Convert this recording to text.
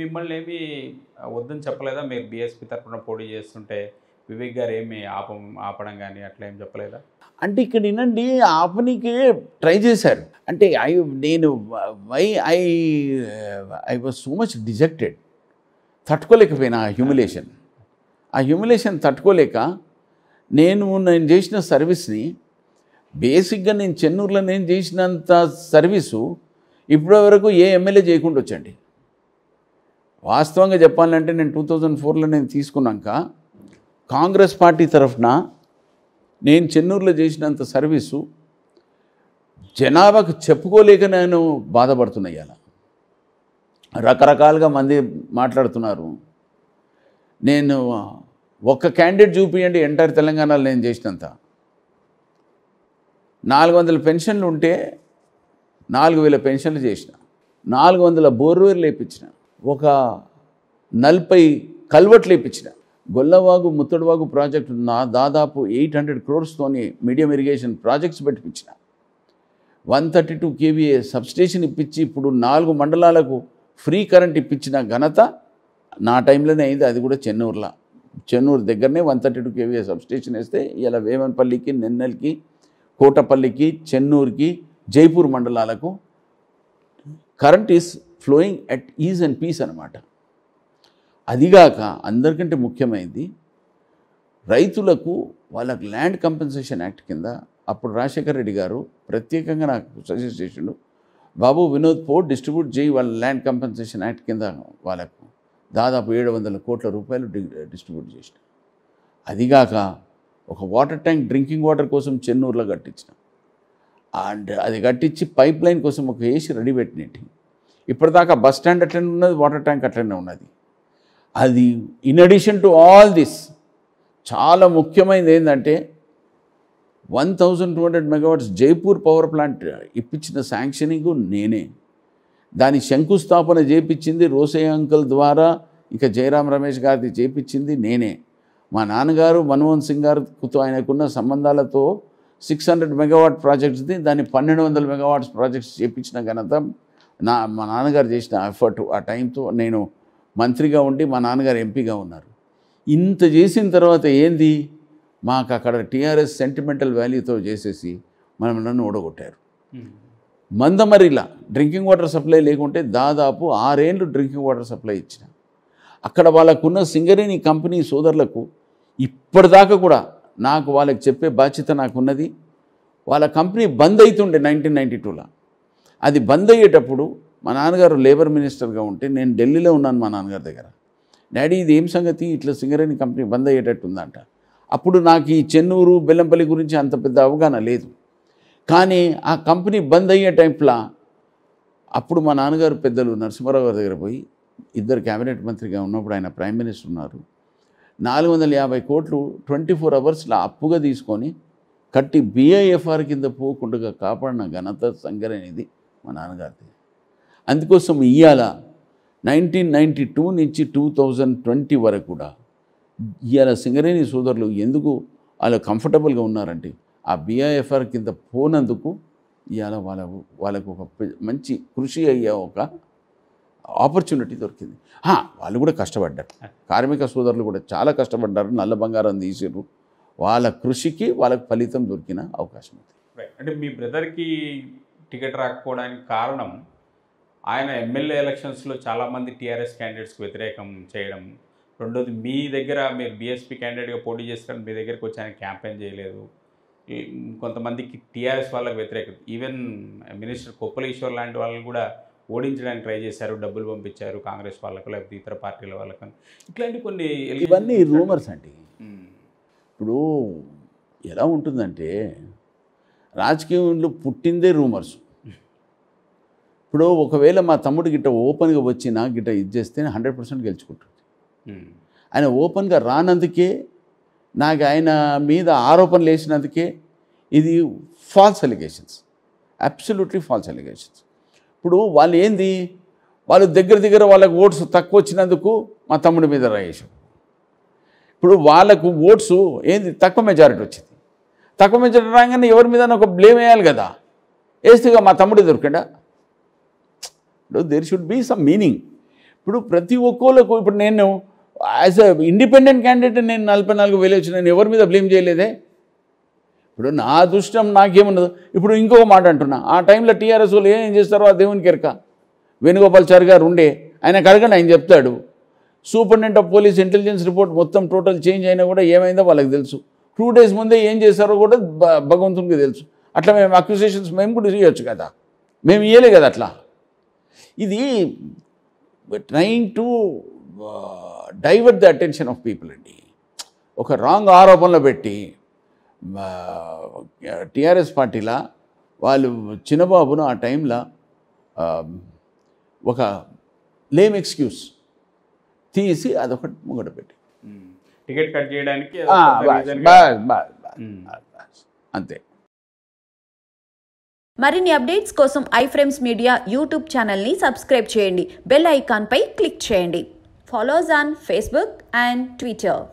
మిమ్మల్ని ఏమి వద్దని చెప్పలేదా మీరు బీఎస్పీ తరఫున పోటీ చేస్తుంటే వివేక్ గారు ఏమి ఆపం ఆపడం కానీ అట్లా ఏం చెప్పలేదా అంటే ఇక్కడ వినండి ఆపనికి ట్రై చేశారు అంటే ఐ నేను why I I was so much dejected తట్టుకోలేకపోయినా ఆ హ్యూమిలేషన్ ఆ హ్యూమిలేషన్ తట్టుకోలేక నేను నేను చేసిన సర్వీస్ని బేసిక్గా నేను చెన్నూరులో నేను చేసినంత సర్వీసు ఇప్పటి వరకు ఏ ఎమ్మెల్యే చేయకుండా వచ్చండి వాస్తవంగా చెప్పాలంటే నేను టూ థౌజండ్ ఫోర్లో నేను తీసుకున్నాక కాంగ్రెస్ పార్టీ తరఫున నేను చెన్నూరులో చేసినంత సర్వీసు జనాభాకు చెప్పుకోలేక నేను బాధపడుతున్నాయి అలా రకరకాలుగా మంది మాట్లాడుతున్నారు నేను ఒక్క క్యాండిడేట్ చూపియండి ఎంటర్ తెలంగాణలో నేను చేసినంత నాలుగు వందల పెన్షన్లు ఉంటే నాలుగు వేల పెన్షన్లు చేసిన నాలుగు వందల బోర్వేర్లు వేయించిన ఒక నలభై కల్వట్లు వేయించిన గొల్లవాగు ముత్తడివాగు ప్రాజెక్టు నా దాదాపు ఎయిట్ హండ్రెడ్ క్రోర్స్తోని మీడియం ఇరిగేషన్ ప్రాజెక్ట్స్ పెట్టిపించిన one thirty two KVA substation ఇప్పించి ఇప్పుడు నాలుగు మండలాలకు ఫ్రీ కరెంట్ ఇప్పించిన ఘనత నా టైంలోనే అయింది అది కూడా చెన్నూరులో చెన్నూరు దగ్గరనే one thirty two KVA substation వేస్తే ఇలా వేమన్పల్లికి నిన్నెల్కి కోటపల్లికి చెన్నూరుకి జైపూర్ మండలాలకు current is flowing at ease and peace అనమాట అదిగాక అందరికంటే ముఖ్యమైనది రైతులకు వాళ్ళకు ల్యాండ్ కంపెన్సేషన్ యాక్ట్ కింద అప్పుడు రాజశేఖర రెడ్డి గారు ప్రత్యేకంగా నాకు సజెస్ట్ చేసిండు బాబు వినోద్ పోర్ట్ డిస్ట్రిబ్యూట్ చేయి వాళ్ళ ల్యాండ్ కంపెన్సేషన్ యాక్ట్ కింద వాళ్ళకు దాదాపు ఏడు వందల కోట్ల రూపాయలు డిస్ట్రిబ్యూట్ చేసిన అదిగాక ఒక వాటర్ ట్యాంక్ డ్రింకింగ్ వాటర్ కోసం చెన్నూరులో కట్టించిన అండ్ అది కట్టించి పైప్ లైన్ కోసం ఒక ఏసీ రెడీ పెట్టినట్టు ఇప్పటిదాకా బస్ స్టాండ్ అట్లనే ఉన్నది వాటర్ ట్యాంక్ అట్లనే ఉన్నది అది in addition to all this చాలా ముఖ్యమైనది ఏంటంటే one thousand two hundred megawatts Jaipur power plant ఇప్పించిన శాంక్షనింగ్ నేనే దాని శంకుస్థాపన చేపించింది రోసే అంకుల్ ద్వారా ఇక జయరాం రమేష్ గారిది చేపించింది నేనే మా నాన్నగారు మన్మోహన్ సింగ్ గారితో ఆయనకున్న సంబంధాలతో సిక్స్ హండ్రెడ్ మెగావాట్ ప్రాజెక్ట్స్ది దాన్ని పన్నెండు వందల మెగావాట్స్ ప్రాజెక్ట్స్ చేపించిన ఘనత నా మా నాన్నగారు చేసిన ఎఫర్ట్ ఆ టైంతో నేను మంత్రిగా ఉండి మా నాన్నగారు ఎంపీగా ఉన్నారు ఇంత చేసిన తర్వాత ఏంది మాకు అక్కడ టీఆర్ఎస్ సెంటిమెంటల్ వాల్యూతో చేసేసి మనం నన్ను ఓడగొట్టారు మందమరిలా డ్రింకింగ్ వాటర్ సప్లై లేకుంటే దాదాపు ఆరేళ్ళు డ్రింకింగ్ వాటర్ సప్లై ఇచ్చిన అక్కడ వాళ్ళకున్న సింగరేణి కంపెనీ సోదరులకు ఇప్పటిదాకా కూడా నాకు వాళ్ళకి చెప్పే బాధ్యత నాకున్నది వాళ్ళ కంపెనీ బంద్ అవుతుండే నైన్టీన్ నైంటీ టూలో అది బంద్ అయ్యేటప్పుడు మా నాన్నగారు లేబర్ మినిస్టర్గా ఉంటే నేను ఢిల్లీలో ఉన్నాను మా నాన్నగారి దగ్గర డాడీ ఇది ఏం సంగతి ఇట్లా సింగరేణి కంపెనీ బంద్ అయ్యేటట్టుందంట అప్పుడు నాకు ఈ చెన్నూరు బెల్లంపల్లి గురించి అంత పెద్ద అవగాహన లేదు కానీ ఆ కంపెనీ బంద్ అయ్యే టైంలో అప్పుడు మా నాన్నగారు పెద్దలు నరసింహారావు గారి దగ్గర పోయి ఇద్దరు కేబినెట్ మంత్రిగా ఉన్నప్పుడు ఆయన ప్రైమ్ మినిస్టర్ ఉన్నారు నాలుగు వందల యాభై కోట్లు ట్వంటీ ఫోర్ అవర్స్లో అప్పుగా తీసుకొని కట్టి బీఐఎఫ్ఆర్ కింద పోకుండా కాపాడిన ఘనత సంగరనేది మా నాన్నగారిది అందుకోసం ఇవాళ నైన్టీన్ నైంటీ టూ నుంచి టూ థౌజండ్ ట్వంటీ వరకు కూడా ఇవాళ సింగరేణి సోదరులు ఎందుకు వాళ్ళు కంఫర్టబుల్గా ఉన్నారంటే ఆ బీఐఎఫ్ఆర్ కింద పోనందుకు ఇవాళ వాళ్ళకు వాళ్ళకు ఒక మంచి కృషి అయ్యే ఒక ఆపర్చునిటీ దొరికింది వాళ్ళు కూడా కష్టపడ్డారు కార్మిక సోదరులు కూడా చాలా కష్టపడ్డారు నల్ల బంగారం తీసారు వాళ్ళ కృషికి వాళ్ళకు ఫలితం దొరికిన అవకాశం ఉంది అంటే మీ బ్రదర్కి టికెట్ రాకపోవడానికి కారణం ఆయన ఎమ్మెల్యే ఎలక్షన్స్లో చాలామంది టీఆర్ఎస్ క్యాండిడేట్స్కి వ్యతిరేకం చేయడం రెండోది మీ దగ్గర మీరు బీఎస్పీ క్యాండిడేట్గా పోటీ చేస్తారని మీ దగ్గరికి వచ్చి ఆయన క్యాంపెయిన్ చేయలేదు కొంతమందికి టీఆర్ఎస్ వాళ్ళకి వ్యతిరేకత ఈవెన్ మినిస్టర్ కొప్పలేశ్వర్ లాంటి వాళ్ళని కూడా ఓడించడానికి ట్రై చేశారు డబ్బులు పంపించారు కాంగ్రెస్ వాళ్ళకు లేకపోతే ఇతర పార్టీల వాళ్ళకు ఇట్లాంటి కొన్ని ఇవన్నీ రూమర్స్ అండి ఇప్పుడు ఎలా ఉంటుందంటే రాజకీయంలో పుట్టిందే రూమర్స్ ఇప్పుడు ఒకవేళ మా తమ్ముడు గిట్ట ఓపెన్గా వచ్చినా గిట్ట ఇది చేస్తే హండ్రెడ్ పర్సెంట్ గెలుచుకుంటుంది ఆయన ఓపెన్గా రానందుకే నాకు ఆయన మీద ఆరోపణలు వేసినందుకే ఇది false allegations absolutely false allegations ఇప్పుడు వాళ్ళు ఏంది వాళ్ళు దగ్గర దగ్గర వాళ్ళకు ఓట్స్ తక్కువ వచ్చినందుకు మా తమ్ముడి మీద రాయేశాం ఇప్పుడు వాళ్ళకు ఓట్స్ ఏంది తక్కువ మెజారిటీ వచ్చింది తక్కువ మించడం రాగానే ఎవరి మీద ఒక బ్లేమ్ వేయాలి కదా వేస్తేగా మా తమ్ముడు దొరికిండా there should be some meaning ఇప్పుడు ప్రతి ఒక్కళ్ళకు ఇప్పుడు నేను యాజ్ అ ఇండిపెండెంట్ క్యాండిడేట్ నేను నలభై నాలుగు వేలు వచ్చిన నేను ఎవరి మీద బ్లేమ్ చేయలేదే ఇప్పుడు నా దృష్టం నాకేమున్నదో ఇప్పుడు ఇంకొక మాట అంటున్నా ఆ టైంలో టీఆర్ఎస్ వాళ్ళు ఏం చేస్తారో ఆ దేవునికి ఎరక వేణుగోపాల్చారి గారు ఉండే ఆయనకు అడగండి ఆయన చెప్తాడు superintendent of police intelligence report మొత్తం టోటల్ చేంజ్ అయినా కూడా ఏమైందో వాళ్ళకి తెలుసు టూ డేస్ ముందే ఏం చేశారో కూడా భగవంతునికి తెలుసు అట్లా మేము అక్విసేషన్స్ మేము కూడా చేయొచ్చు కదా మేము ఇవ్వలే కదా అట్లా ఇది trying to divert the attention of people అండి ఒక రాంగ్ ఆరోపణలు పెట్టి టీఆర్ఎస్ పార్టీలా వాళ్ళు చిన్నబాబును ఆ టైంలో ఒక లేమ్ ఎక్స్క్యూస్ తీసి అదొకటి ముంగట పెట్టి టికెట్ కట్ చేయడానికి అంతే మరిన్ని అప్డేట్స్ కోసం ఐఫ్రేమ్స్ మీడియా యూట్యూబ్ ఛానల్ని సబ్స్క్రైబ్ చేయండి బెల్ ఐకాన్పై క్లిక్ చేయండి follows on Facebook and Twitter